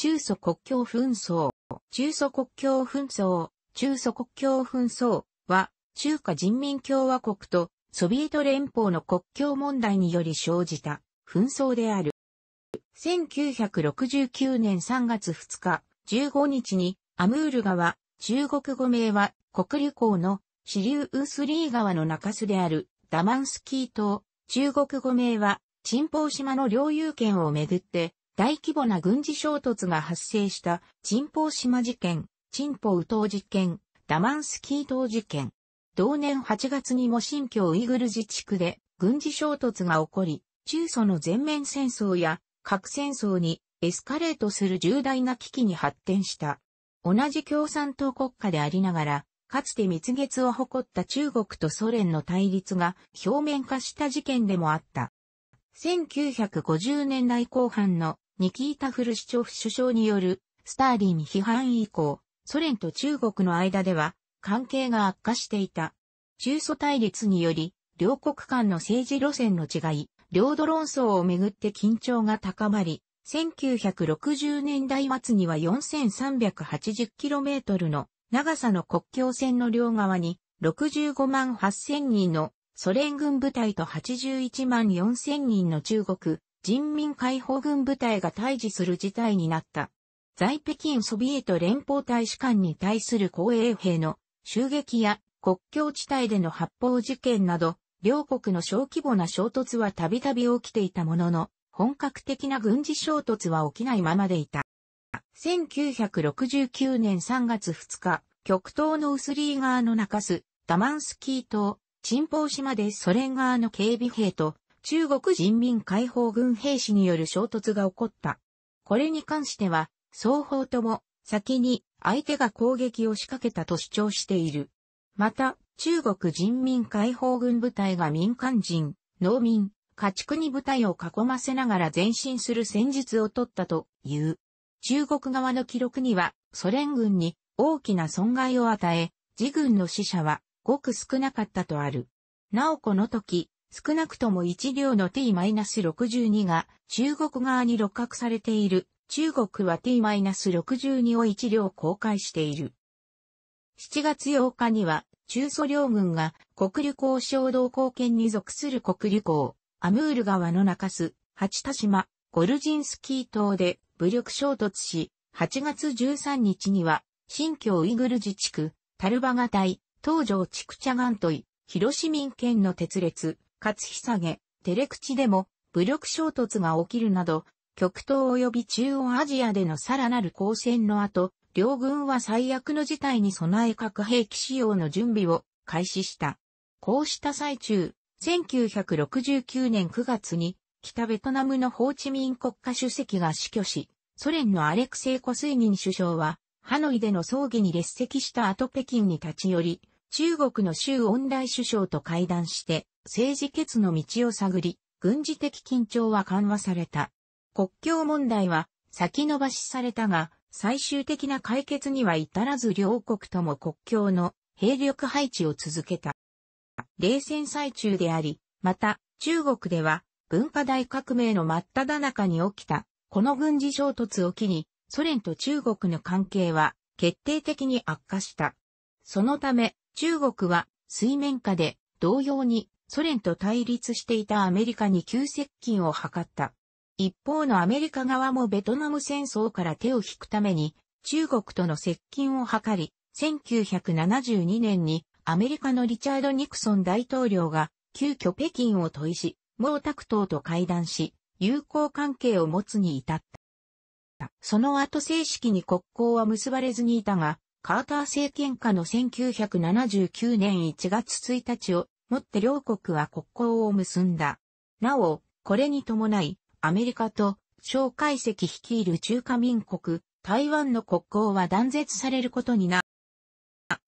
中祖国境紛争、中祖国境紛争、中祖国境紛争は、中華人民共和国とソビエト連邦の国境問題により生じた紛争である。1969年3月2日、15日にアムール川、中国語名は国流港の支流ウースリー川の中州であるダマンスキー島、中国語名はチンポウ島の領有権をめぐって大規模な軍事衝突が発生した、チン島事件、チン宇島事件、ダマンスキー島事件。同年8月にも新疆ウイグル自治区で軍事衝突が起こり、中ソの全面戦争や核戦争にエスカレートする重大な危機に発展した。同じ共産党国家でありながら、かつて蜜月を誇った中国とソ連の対立が表面化した事件でもあった。1950年代後半のニキータ・フルシチョフ首相によるスターリン批判以降、ソ連と中国の間では関係が悪化していた。中ソ対立により、両国間の政治路線の違い、領土論争をめぐって緊張が高まり、1960年代末には 4380km の長さの国境線の両側に65万8000人のソ連軍部隊と81万4000人の中国人民解放軍部隊が退治する事態になった。在北京ソビエト連邦大使館に対する公営兵の襲撃や国境地帯での発砲事件など、両国の小規模な衝突はたびたび起きていたものの、本格的な軍事衝突は起きないままでいた。1969年3月2日、極東のウスリー側の中州、ダマンスキー島、チンポ島でソ連側の警備兵と中国人民解放軍兵士による衝突が起こった。これに関しては、双方とも先に相手が攻撃を仕掛けたと主張している。また、中国人民解放軍部隊が民間人、農民、家畜に部隊を囲ませながら前進する戦術を取ったという。中国側の記録には、ソ連軍に大きな損害を与え、自軍の死者はごく少なかったとある。なおこの時、少なくとも1両の t-62 が中国側に六角されている。中国は t-62 を1両公開している。7月8日には中ソ両軍が国旅交渉同行圏に属する国旅行。アムール川の中州、八田島、ゴルジンスキー島で武力衝突し、8月13日には新疆ウイグル自治区、タルバガタイ、東条チクチャガントイ、広市民県の鉄列、勝久照れ口でも武力衝突が起きるなど、極東及び中央アジアでのさらなる交戦の後、両軍は最悪の事態に備え核兵器使用の準備を開始した。こうした最中、1969年9月に北ベトナムのホーチミン国家主席が死去し、ソ連のアレクセイ・コスイミン首相は、ハノイでの葬儀に列席した後北京に立ち寄り、中国の周恩大首相と会談して、政治決の道を探り、軍事的緊張は緩和された。国境問題は先延ばしされたが、最終的な解決には至らず両国とも国境の兵力配置を続けた。冷戦最中であり、また中国では文化大革命の真っ只中に起きた、この軍事衝突を機に、ソ連と中国の関係は決定的に悪化した。そのため、中国は水面下で同様にソ連と対立していたアメリカに急接近を図った。一方のアメリカ側もベトナム戦争から手を引くために、中国との接近を図り、1972年にアメリカのリチャード・ニクソン大統領が急遽北京を問いし、毛沢東と会談し、友好関係を持つに至った。その後正式に国交は結ばれずにいたが、カーター政権下の1979年1月1日をもって両国は国交を結んだ。なお、これに伴い、アメリカと、蒋介石率いる中華民国、台湾の国交は断絶されることにな。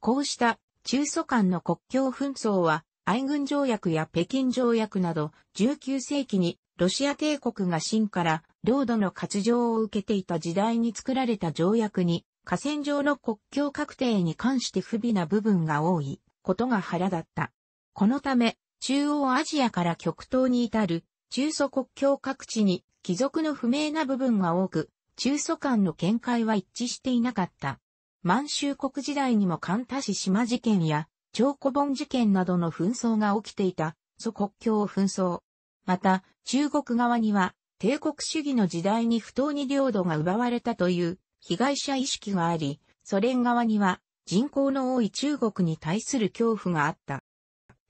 こうした中蘇間の国境紛争は、愛軍条約や北京条約など、19世紀にロシア帝国が清から領土の割譲を受けていた時代に作られた条約に、河川上の国境確定に関して不備な部分が多いことが腹だった。このため、中央アジアから極東に至る中祖国境各地に貴族の不明な部分が多く、中祖間の見解は一致していなかった。満州国時代にもカ田市島事件や、長古本事件などの紛争が起きていた、祖国境紛争。また、中国側には、帝国主義の時代に不当に領土が奪われたという被害者意識があり、ソ連側には人口の多い中国に対する恐怖があった。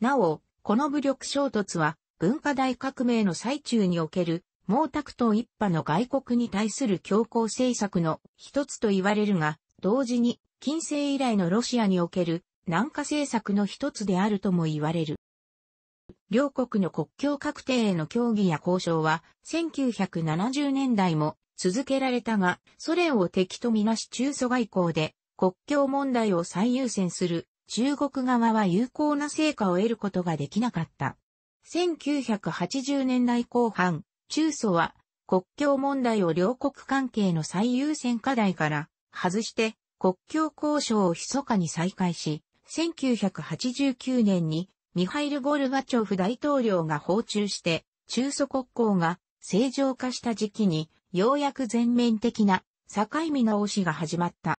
なお、この武力衝突は文化大革命の最中における毛沢東一派の外国に対する強硬政策の一つと言われるが、同時に近世以来のロシアにおける南下政策の一つであるとも言われる。両国の国境確定への協議や交渉は1970年代も続けられたが、ソ連を敵とみなし中蘇外交で国境問題を最優先する中国側は有効な成果を得ることができなかった。1980年代後半、中ソは国境問題を両国関係の最優先課題から外して国境交渉を密かに再開し、1989年にミハイル・ゴルバチョフ大統領が訪中して中ソ国交が正常化した時期にようやく全面的な境見直しが始まった。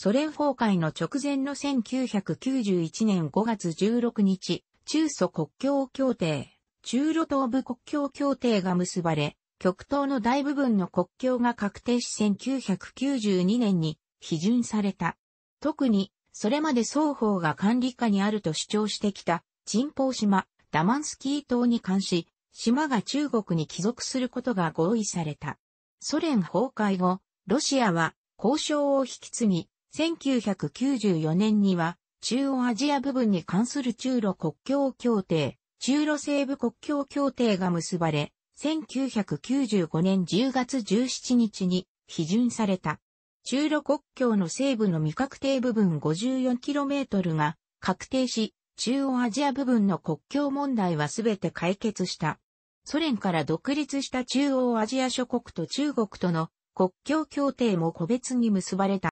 ソ連崩壊の直前の1991年5月16日、中ソ国境協定、中路東部国境協定が結ばれ、極東の大部分の国境が確定し1992年に批准された。特に、それまで双方が管理下にあると主張してきた、人宝島、ダマンスキー島に関し、島が中国に帰属することが合意された。ソ連崩壊後、ロシアは交渉を引き継ぎ、1994年には、中央アジア部分に関する中路国境協定、中路西部国境協定が結ばれ、1995年10月17日に批准された。中路国境の西部の未確定部分 54km が確定し、中央アジア部分の国境問題はすべて解決した。ソ連から独立した中央アジア諸国と中国との国境協定も個別に結ばれた。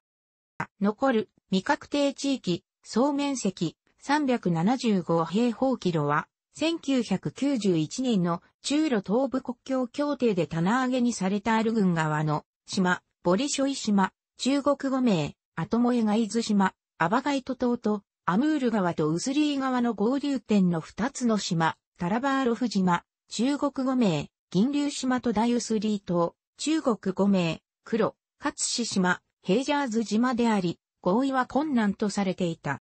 残る未確定地域、総面積375平方キロは、1991年の中路東部国境協定で棚上げにされたアル群川の島、ボリショイ島、中国語名、アトモエガイズ島、アバガイト島と、アムール川とウズリー川の合流点の2つの島、タラバーロフ島、中国語名、銀流島とダユスリー島、中国語名、黒、カツシ島、ヘイジャーズ島であり、合意は困難とされていた。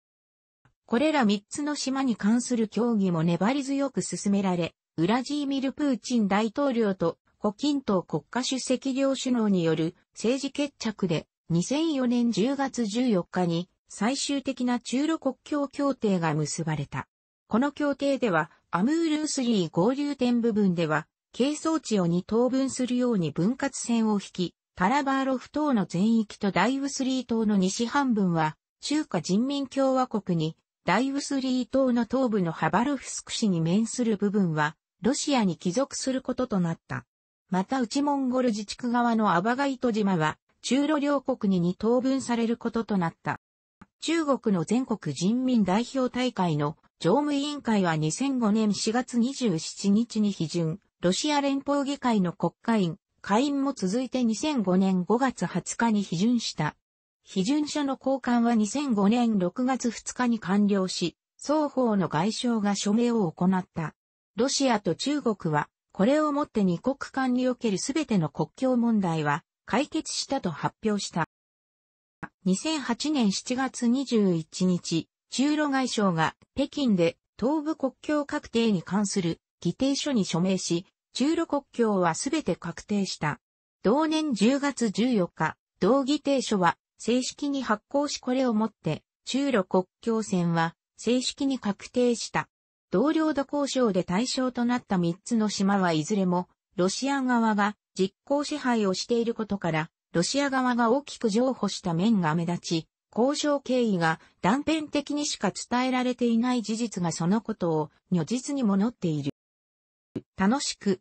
これら3つの島に関する協議も粘り強く進められ、ウラジーミル・プーチン大統領と胡錦涛国家主席両首脳による政治決着で2004年10月14日に最終的な中露国境協定が結ばれた。この協定ではアムールースリー合流点部分では係争地を2等分するように分割線を引き、タラバーロフ島の全域とダイウスリー島の西半分は、中華人民共和国に、ダイウスリー島の東部のハバロフスク市に面する部分は、ロシアに帰属することとなった。また内モンゴル自治区側のアバガイト島は、中ロ両国に2等分されることとなった。中国の全国人民代表大会の常務委員会は2005年4月27日に批准、ロシア連邦議会の国会員下院も続いて2005年5月20日に批准した。批准書の交換は2005年6月2日に完了し、双方の外相が署名を行った。ロシアと中国は、これをもって二国間におけるすべての国境問題は解決したと発表した。2008年7月21日、中ロ外相が北京で東部国境確定に関する議定書に署名し、中路国境はすべて確定した。同年10月14日、同議定書は正式に発行しこれをもって、中路国境線は正式に確定した。同領土交渉で対象となった3つの島はいずれも、ロシア側が実効支配をしていることから、ロシア側が大きく譲歩した面が目立ち、交渉経緯が断片的にしか伝えられていない事実がそのことを如実にものっている。楽しく、